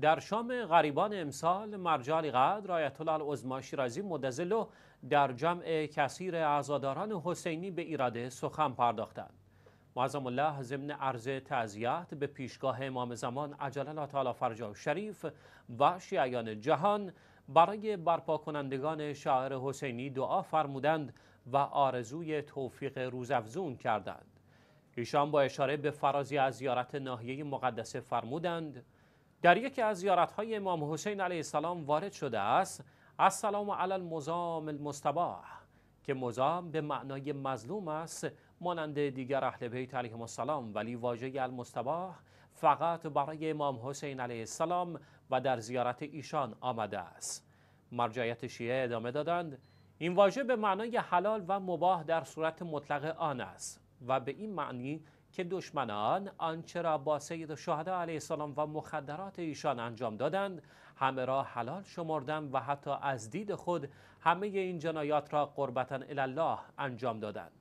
در شام غریبان امسال مرجال قدر آیت الله العظما شیرازی مدزلو در جمع کثیر اعزاداران حسینی به ایراده سخن پرداختند معظم الله ضمن عرض تعزیت به پیشگاه امام زمان عجل الله تعالی شریف و شیعیان جهان برای برپا کنندگان شاعر حسینی دعا فرمودند و آرزوی توفیق روزافزون کردند ایشان با اشاره به فرازی از زیارت ناحیه مقدسه فرمودند در یکی از های امام حسین علیه السلام وارد شده است السلام علی المزام المستباح که مزام به معنای مظلوم است مانند دیگر اهل بیت السلام ولی واژه المستباح فقط برای امام حسین علیه السلام و در زیارت ایشان آمده است مرجعیت شیعه ادامه دادند این واژه به معنای حلال و مباه در صورت مطلق آن است و به این معنی که دشمنان آنچه را با سید شهده علیه السلام و مخدرات ایشان انجام دادند همه را حلال شمردند و حتی از دید خود همه این جنایات را قربتا الله انجام دادند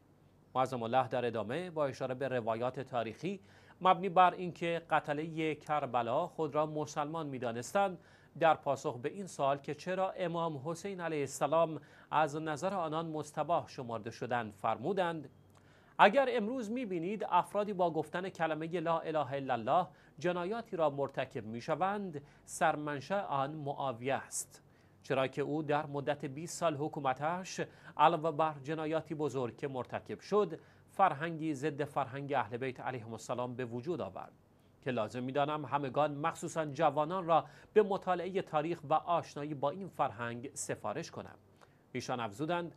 معظم الله در ادامه با اشاره به روایات تاریخی مبنی بر اینکه قتله کربلا خود را مسلمان میدانستند در پاسخ به این سال که چرا امام حسین علیه السلام از نظر آنان مستباه شمرده شدند فرمودند اگر امروز میبینید افرادی با گفتن کلمه لا اله الا الله جنایاتی را مرتکب میشوند سرمنشه آن معاویه است چرا که او در مدت 20 سال حکومتش علاوه بر جنایاتی بزرگ که مرتکب شد فرهنگی ضد فرهنگ اهل بیت علیهم السلام به وجود آورد که لازم میدانم همگان مخصوصا جوانان را به مطالعه تاریخ و آشنایی با این فرهنگ سفارش کنم ایشان افزودند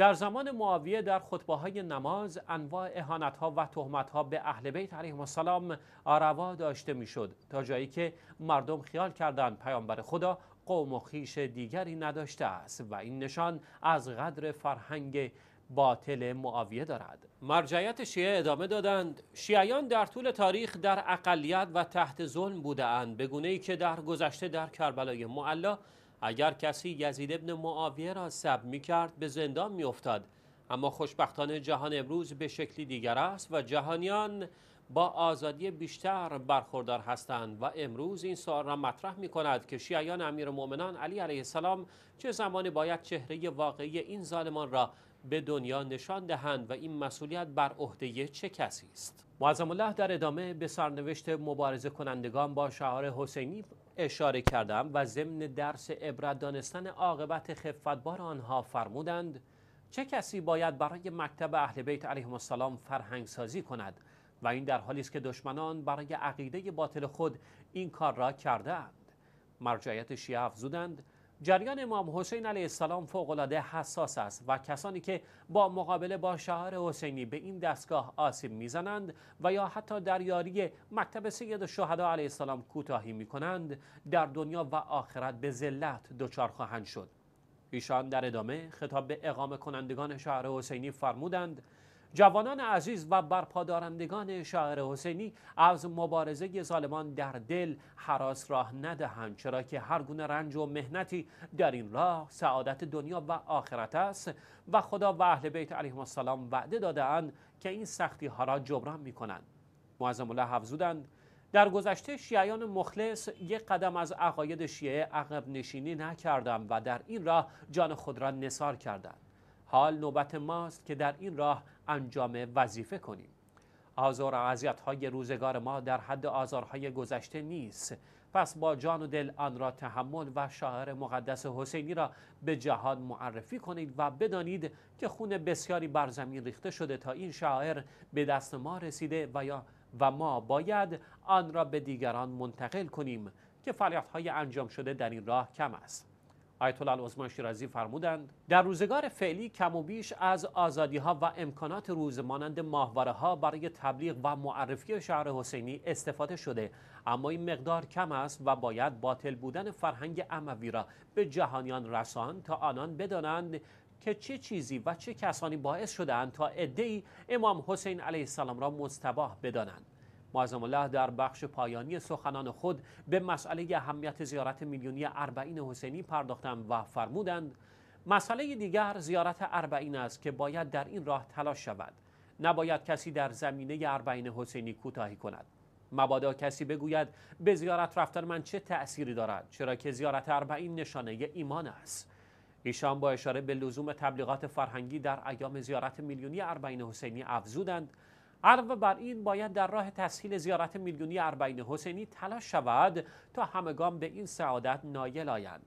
در زمان معاویه در خطبه های نماز انواع اهانت ها و تهمت ها به اهل بیت علیهم السلام آروا داشته میشد تا جایی که مردم خیال کردند پیامبر خدا قوم و خیش دیگری نداشته است و این نشان از قدر فرهنگ باطل معاویه دارد مرجعیت شیعه ادامه دادند شیعیان در طول تاریخ در اقلیت و تحت ظلم بودند به گونه ای که در گذشته در کربلای معلا اگر کسی یزید ابن معاویه را سب می کرد به زندان می افتاد. اما خوشبختانه جهان امروز به شکلی دیگر است و جهانیان با آزادی بیشتر برخوردار هستند و امروز این سوال را مطرح می کند که شیعیان امیر مومنان علی علیه السلام چه زمانی باید چهره واقعی این ظالمان را به دنیا نشان دهند و این مسئولیت بر عهده چه کسی است معظم الله در ادامه به سرنوشت مبارزه کنندگان با شعار حسینی اشاره کردم و ضمن درس عبرت دانستن عاقبت خفتبار آنها فرمودند چه کسی باید برای مکتب اهل بیت علیه السلام فرهنگ سازی کند و این در حالی است که دشمنان برای عقیده باطل خود این کار را کردهاند مرجعیت شیعه افزودند جریان امام حسین علیه السلام فوقلاده حساس است و کسانی که با مقابله با شهر حسینی به این دستگاه آسیب میزنند و یا حتی در یاری مکتب سید شهدا علیه السلام کوتاهی میکنند در دنیا و آخرت به ذلت دچار خواهند شد ایشان در ادامه خطاب به اقامه کنندگان شهر حسینی فرمودند جوانان عزیز و برپادارندگان شاعر حسینی از مبارزه ظالمان در دل حراس راه ندهند چرا که هر گونه رنج و مهنتی در این راه سعادت دنیا و آخرت است و خدا و اهل بیت علیهم السلام وعده دادهاند که این سختی ها را جبران می کنند معظم الله حفظودند در گذشته شیعیان مخلص یک قدم از عقاید شیعه عقب نشینی نکردند و در این راه جان خود را نصار کردند حال نوبت ماست که در این راه انجام وظیفه کنیم آزار و های روزگار ما در حد آزارهای گذشته نیست پس با جان و دل آن را تحمل و شاعر مقدس حسینی را به جهان معرفی کنید و بدانید که خون بسیاری بر زمین ریخته شده تا این شاعر به دست ما رسیده و یا و ما باید آن را به دیگران منتقل کنیم که فعالیت‌های انجام شده در این راه کم است آیت الله شیرازی فرمودند در روزگار فعلی کم و بیش از آزادی ها و امکانات روز مانند ماهواره ها برای تبلیغ و معرفی شهر حسینی استفاده شده اما این مقدار کم است و باید باطل بودن فرهنگ اموی را به جهانیان رسان تا آنان بدانند که چه چیزی و چه کسانی باعث شدند تا ادعی امام حسین علیه السلام را مستباه بدانند معظم الله در بخش پایانی سخنان خود به مسئله اهمیت زیارت میلیونی اربعین حسینی پرداختند و فرمودند مسئله دیگر زیارت اربعین است که باید در این راه تلاش شود نباید کسی در زمینه اربعین حسینی کوتاهی کند مبادا کسی بگوید به زیارت رفتن من چه تأثیری دارد چرا که زیارت اربعین نشانه ایمان است ایشان با اشاره به لزوم تبلیغات فرهنگی در ایام زیارت میلیونی اربعین حسینی افزودند علاوه بر این باید در راه تسهیل زیارت میلیونی اربعین حسینی تلاش شود تا همگان به این سعادت نایل آیند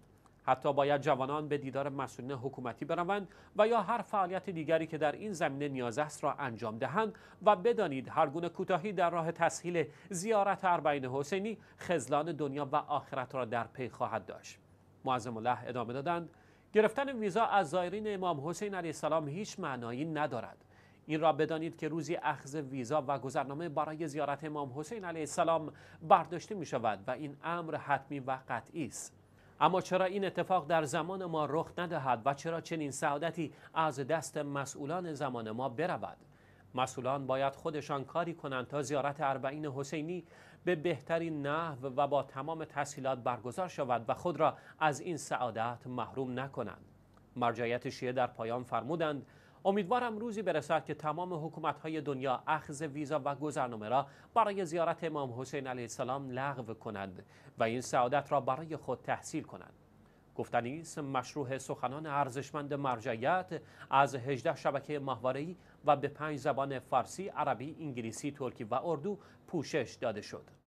حتی باید جوانان به دیدار مسئولین حکومتی بروند و یا هر فعالیت دیگری که در این زمینه نیاز است را انجام دهند و بدانید هر گونه کوتاهی در راه تسهیل زیارت اربعین حسینی خزلان دنیا و آخرت را در پی خواهد داشت معظم الله ادامه دادند گرفتن ویزا از زائرین امام حسین علیه السلام هیچ معنایی ندارد این را بدانید که روزی اخذ ویزا و گذرنامه برای زیارت امام حسین علیه السلام برداشته می شود و این امر حتمی و قطعی است اما چرا این اتفاق در زمان ما رخ ندهد و چرا چنین سعادتی از دست مسئولان زمان ما برود مسئولان باید خودشان کاری کنند تا زیارت اربعین حسینی به بهترین نحو و با تمام تسهیلات برگزار شود و خود را از این سعادت محروم نکنند مرجعیت شیعه در پایان فرمودند امیدوارم روزی برسد که تمام های دنیا اخذ ویزا و گذرنامه را برای زیارت امام حسین علیه السلام لغو کنند و این سعادت را برای خود تحصیل کنند گفتنی است مشروع سخنان ارزشمند مرجعیت از 18 شبکه ماهواره‌ای و به پنج زبان فارسی، عربی، انگلیسی، ترکی و اردو پوشش داده شد.